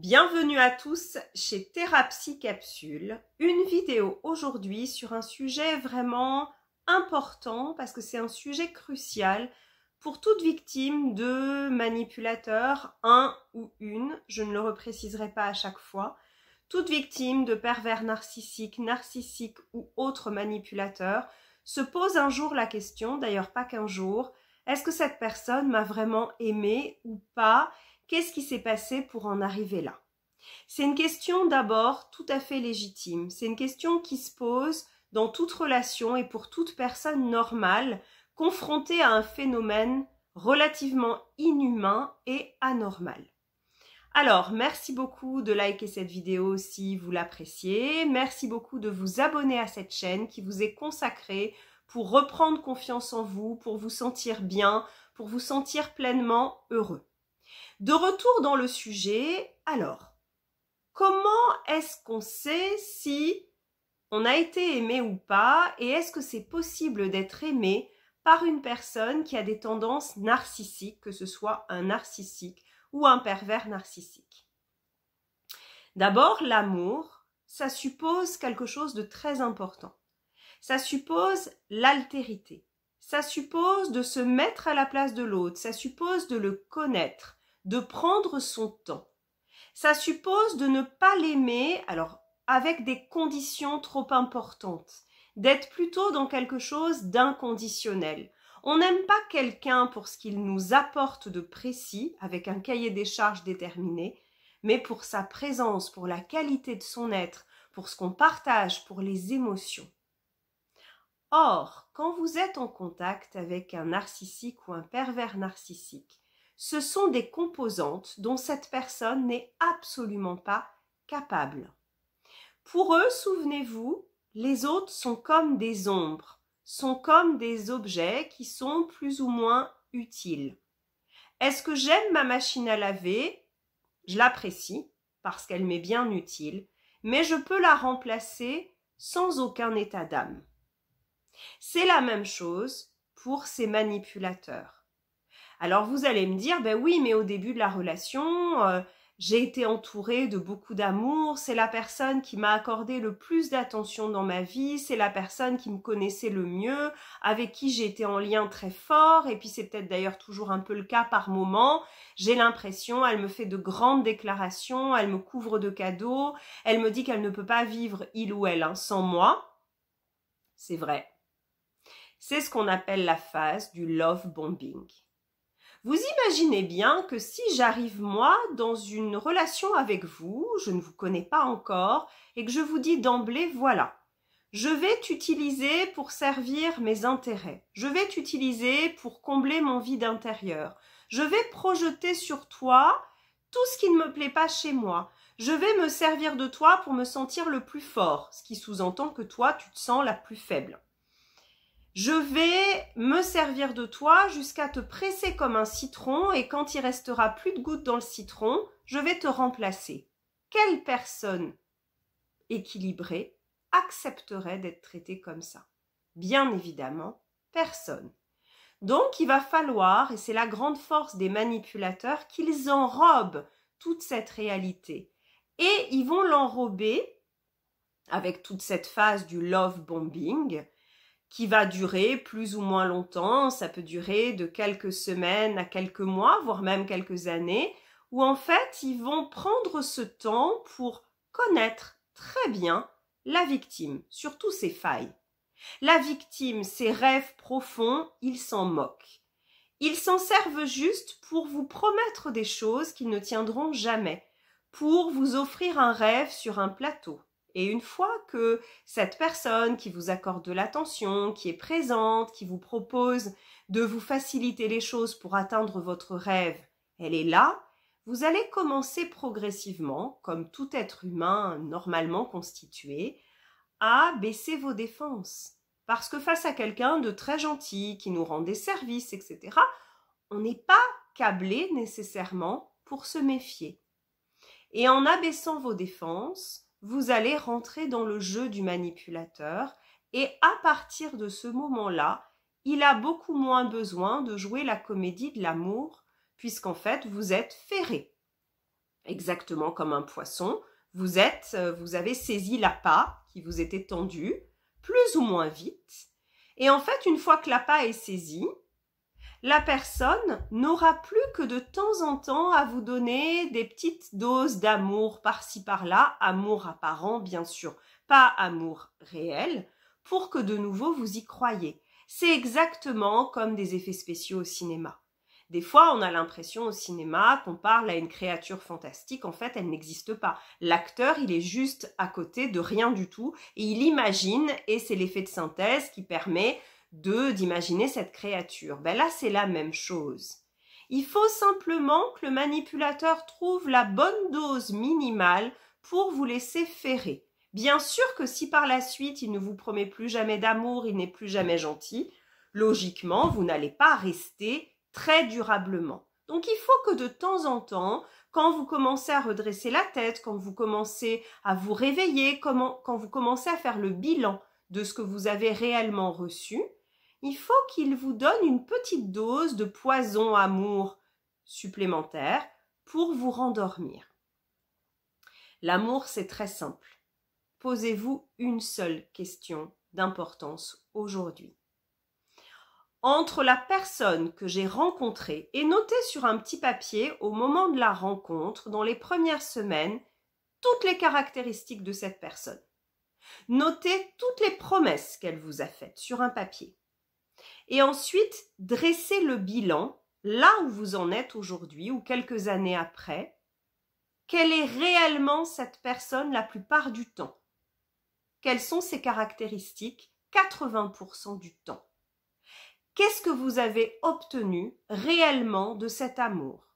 Bienvenue à tous chez Thérapie Capsule. Une vidéo aujourd'hui sur un sujet vraiment important parce que c'est un sujet crucial pour toute victime de manipulateur, un ou une, je ne le repréciserai pas à chaque fois, toute victime de pervers narcissique, narcissique ou autres manipulateurs se pose un jour la question, d'ailleurs pas qu'un jour, est-ce que cette personne m'a vraiment aimé ou pas Qu'est-ce qui s'est passé pour en arriver là C'est une question d'abord tout à fait légitime. C'est une question qui se pose dans toute relation et pour toute personne normale confrontée à un phénomène relativement inhumain et anormal. Alors, merci beaucoup de liker cette vidéo si vous l'appréciez. Merci beaucoup de vous abonner à cette chaîne qui vous est consacrée pour reprendre confiance en vous, pour vous sentir bien, pour vous sentir pleinement heureux. De retour dans le sujet, alors, comment est-ce qu'on sait si on a été aimé ou pas et est-ce que c'est possible d'être aimé par une personne qui a des tendances narcissiques, que ce soit un narcissique ou un pervers narcissique D'abord, l'amour, ça suppose quelque chose de très important. Ça suppose l'altérité. Ça suppose de se mettre à la place de l'autre, ça suppose de le connaître, de prendre son temps. Ça suppose de ne pas l'aimer, alors avec des conditions trop importantes, d'être plutôt dans quelque chose d'inconditionnel. On n'aime pas quelqu'un pour ce qu'il nous apporte de précis, avec un cahier des charges déterminé, mais pour sa présence, pour la qualité de son être, pour ce qu'on partage, pour les émotions. Or, quand vous êtes en contact avec un narcissique ou un pervers narcissique, ce sont des composantes dont cette personne n'est absolument pas capable. Pour eux, souvenez-vous, les autres sont comme des ombres, sont comme des objets qui sont plus ou moins utiles. Est-ce que j'aime ma machine à laver Je l'apprécie parce qu'elle m'est bien utile, mais je peux la remplacer sans aucun état d'âme. C'est la même chose pour ces manipulateurs. Alors vous allez me dire, ben oui, mais au début de la relation, euh, j'ai été entourée de beaucoup d'amour, c'est la personne qui m'a accordé le plus d'attention dans ma vie, c'est la personne qui me connaissait le mieux, avec qui j'ai été en lien très fort, et puis c'est peut-être d'ailleurs toujours un peu le cas par moment. J'ai l'impression, elle me fait de grandes déclarations, elle me couvre de cadeaux, elle me dit qu'elle ne peut pas vivre, il ou elle, hein, sans moi. C'est vrai. C'est ce qu'on appelle la phase du love bombing. Vous imaginez bien que si j'arrive moi dans une relation avec vous, je ne vous connais pas encore, et que je vous dis d'emblée voilà, je vais t'utiliser pour servir mes intérêts, je vais t'utiliser pour combler mon vide intérieur, je vais projeter sur toi tout ce qui ne me plaît pas chez moi, je vais me servir de toi pour me sentir le plus fort, ce qui sous-entend que toi tu te sens la plus faible. Je vais me servir de toi jusqu'à te presser comme un citron et quand il restera plus de gouttes dans le citron, je vais te remplacer. Quelle personne équilibrée accepterait d'être traitée comme ça Bien évidemment, personne. Donc il va falloir, et c'est la grande force des manipulateurs, qu'ils enrobent toute cette réalité. Et ils vont l'enrober avec toute cette phase du love bombing, qui va durer plus ou moins longtemps, ça peut durer de quelques semaines à quelques mois, voire même quelques années, où en fait ils vont prendre ce temps pour connaître très bien la victime, surtout ses failles. La victime, ses rêves profonds, ils s'en moquent. Ils s'en servent juste pour vous promettre des choses qu'ils ne tiendront jamais, pour vous offrir un rêve sur un plateau, et une fois que cette personne qui vous accorde de l'attention, qui est présente, qui vous propose de vous faciliter les choses pour atteindre votre rêve, elle est là, vous allez commencer progressivement, comme tout être humain normalement constitué, à baisser vos défenses. Parce que face à quelqu'un de très gentil, qui nous rend des services, etc., on n'est pas câblé nécessairement pour se méfier. Et en abaissant vos défenses, vous allez rentrer dans le jeu du manipulateur et à partir de ce moment-là, il a beaucoup moins besoin de jouer la comédie de l'amour puisqu'en fait vous êtes ferré. Exactement comme un poisson, vous êtes euh, vous avez saisi l'appât qui vous était tendue, plus ou moins vite et en fait une fois que l'appât est saisi, la personne n'aura plus que de temps en temps à vous donner des petites doses d'amour par-ci par-là, amour apparent bien sûr, pas amour réel, pour que de nouveau vous y croyez. C'est exactement comme des effets spéciaux au cinéma. Des fois, on a l'impression au cinéma qu'on parle à une créature fantastique. En fait, elle n'existe pas. L'acteur, il est juste à côté de rien du tout et il imagine et c'est l'effet de synthèse qui permet de d'imaginer cette créature. Ben là, c'est la même chose. Il faut simplement que le manipulateur trouve la bonne dose minimale pour vous laisser ferrer. Bien sûr que si par la suite il ne vous promet plus jamais d'amour, il n'est plus jamais gentil, logiquement, vous n'allez pas rester très durablement. Donc il faut que de temps en temps, quand vous commencez à redresser la tête, quand vous commencez à vous réveiller, quand vous commencez à faire le bilan de ce que vous avez réellement reçu, il faut qu'il vous donne une petite dose de poison amour supplémentaire pour vous rendormir. L'amour, c'est très simple. Posez-vous une seule question d'importance aujourd'hui. Entre la personne que j'ai rencontrée et notez sur un petit papier au moment de la rencontre, dans les premières semaines, toutes les caractéristiques de cette personne. Notez toutes les promesses qu'elle vous a faites sur un papier et ensuite dressez le bilan là où vous en êtes aujourd'hui ou quelques années après. Quelle est réellement cette personne la plupart du temps Quelles sont ses caractéristiques 80% du temps. Qu'est-ce que vous avez obtenu réellement de cet amour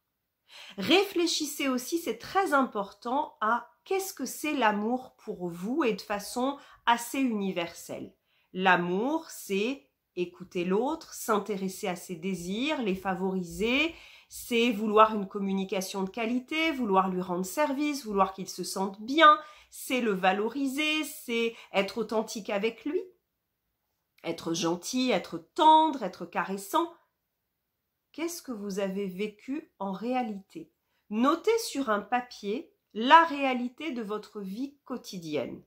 Réfléchissez aussi, c'est très important, à qu'est-ce que c'est l'amour pour vous et de façon assez universelle. L'amour, c'est écouter l'autre, s'intéresser à ses désirs, les favoriser, c'est vouloir une communication de qualité, vouloir lui rendre service, vouloir qu'il se sente bien, c'est le valoriser, c'est être authentique avec lui, être gentil, être tendre, être caressant. Qu'est-ce que vous avez vécu en réalité Notez sur un papier la réalité de votre vie quotidienne.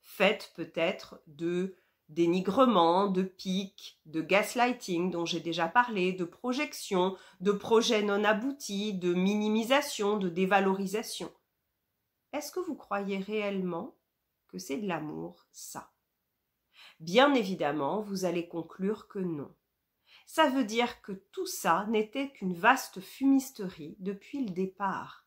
Faites peut-être de dénigrement, de pique, de gaslighting dont j'ai déjà parlé, de projection, de projets non abouti, de minimisation, de dévalorisation. Est-ce que vous croyez réellement que c'est de l'amour, ça Bien évidemment, vous allez conclure que non. Ça veut dire que tout ça n'était qu'une vaste fumisterie depuis le départ.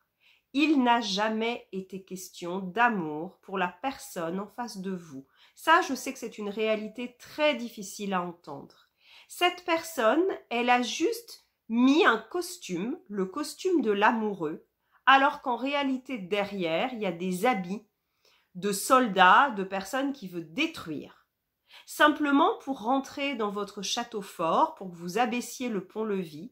Il n'a jamais été question d'amour pour la personne en face de vous. Ça, je sais que c'est une réalité très difficile à entendre. Cette personne, elle a juste mis un costume, le costume de l'amoureux, alors qu'en réalité derrière, il y a des habits de soldats, de personnes qui veulent détruire. Simplement pour rentrer dans votre château fort, pour que vous abaissiez le pont-levis,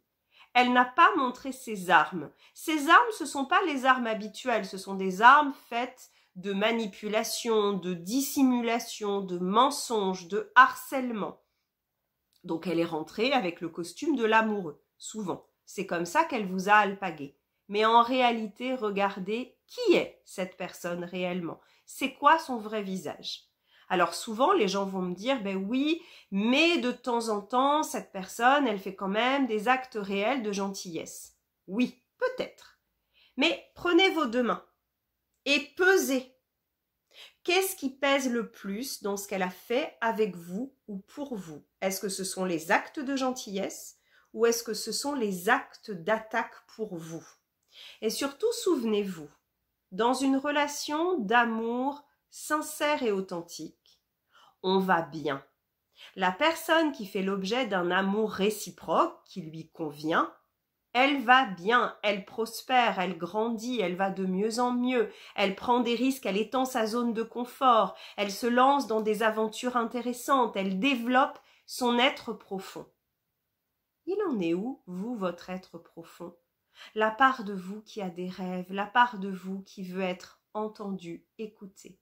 elle n'a pas montré ses armes. Ces armes, ce ne sont pas les armes habituelles, ce sont des armes faites de manipulation, de dissimulation, de mensonges, de harcèlement. Donc elle est rentrée avec le costume de l'amoureux, souvent. C'est comme ça qu'elle vous a alpagué. Mais en réalité, regardez qui est cette personne réellement. C'est quoi son vrai visage alors souvent, les gens vont me dire, ben oui, mais de temps en temps, cette personne, elle fait quand même des actes réels de gentillesse. Oui, peut-être. Mais prenez vos deux mains et pesez. Qu'est-ce qui pèse le plus dans ce qu'elle a fait avec vous ou pour vous Est-ce que ce sont les actes de gentillesse ou est-ce que ce sont les actes d'attaque pour vous Et surtout, souvenez-vous, dans une relation d'amour, sincère et authentique, on va bien. La personne qui fait l'objet d'un amour réciproque qui lui convient, elle va bien, elle prospère, elle grandit, elle va de mieux en mieux, elle prend des risques, elle étend sa zone de confort, elle se lance dans des aventures intéressantes, elle développe son être profond. Il en est où, vous, votre être profond La part de vous qui a des rêves, la part de vous qui veut être entendue, écoutée.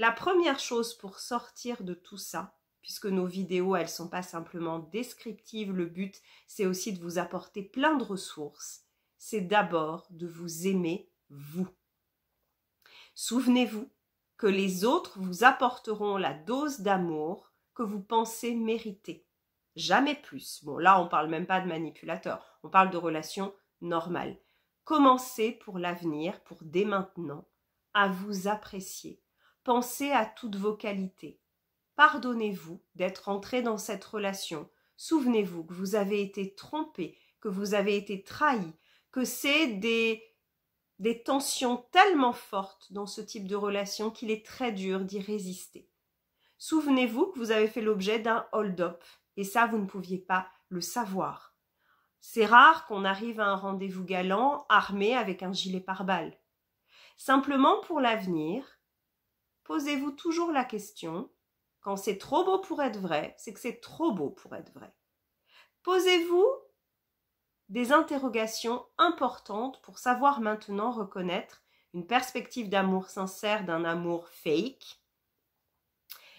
La première chose pour sortir de tout ça, puisque nos vidéos, elles ne sont pas simplement descriptives, le but, c'est aussi de vous apporter plein de ressources, c'est d'abord de vous aimer, vous. Souvenez-vous que les autres vous apporteront la dose d'amour que vous pensez mériter. Jamais plus. Bon, là, on ne parle même pas de manipulateur, on parle de relation normale. Commencez pour l'avenir, pour dès maintenant, à vous apprécier, pensez à toutes vos qualités. Pardonnez-vous d'être entré dans cette relation. Souvenez-vous que vous avez été trompé, que vous avez été trahi, que c'est des, tensions tellement fortes dans ce type de relation qu'il est très dur d'y résister. Souvenez-vous que vous avez fait l'objet d'un hold-up, et ça, vous ne pouviez pas le savoir. C'est rare qu'on arrive à un rendez-vous galant armé avec un gilet pare-balles. Simplement pour l'avenir, Posez-vous toujours la question, quand c'est trop beau pour être vrai, c'est que c'est trop beau pour être vrai. Posez-vous des interrogations importantes pour savoir maintenant reconnaître une perspective d'amour sincère d'un amour fake.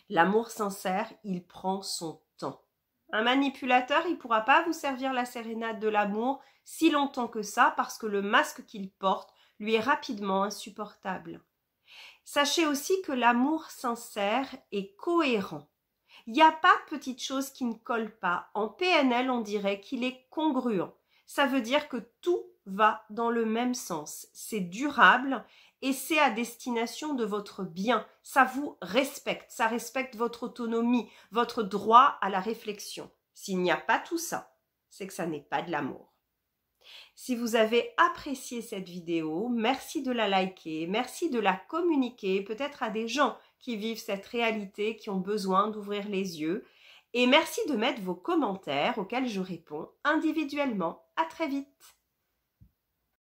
L'amour sincère, il prend son temps. Un manipulateur, il ne pourra pas vous servir la sérénade de l'amour si longtemps que ça parce que le masque qu'il porte lui est rapidement insupportable. Sachez aussi que l'amour sincère est cohérent. Il n'y a pas petite chose qui ne collent pas. En PNL, on dirait qu'il est congruent. Ça veut dire que tout va dans le même sens. C'est durable et c'est à destination de votre bien. Ça vous respecte, ça respecte votre autonomie, votre droit à la réflexion. S'il n'y a pas tout ça, c'est que ça n'est pas de l'amour. Si vous avez apprécié cette vidéo, merci de la liker, merci de la communiquer peut-être à des gens qui vivent cette réalité, qui ont besoin d'ouvrir les yeux. Et merci de mettre vos commentaires auxquels je réponds individuellement. À très vite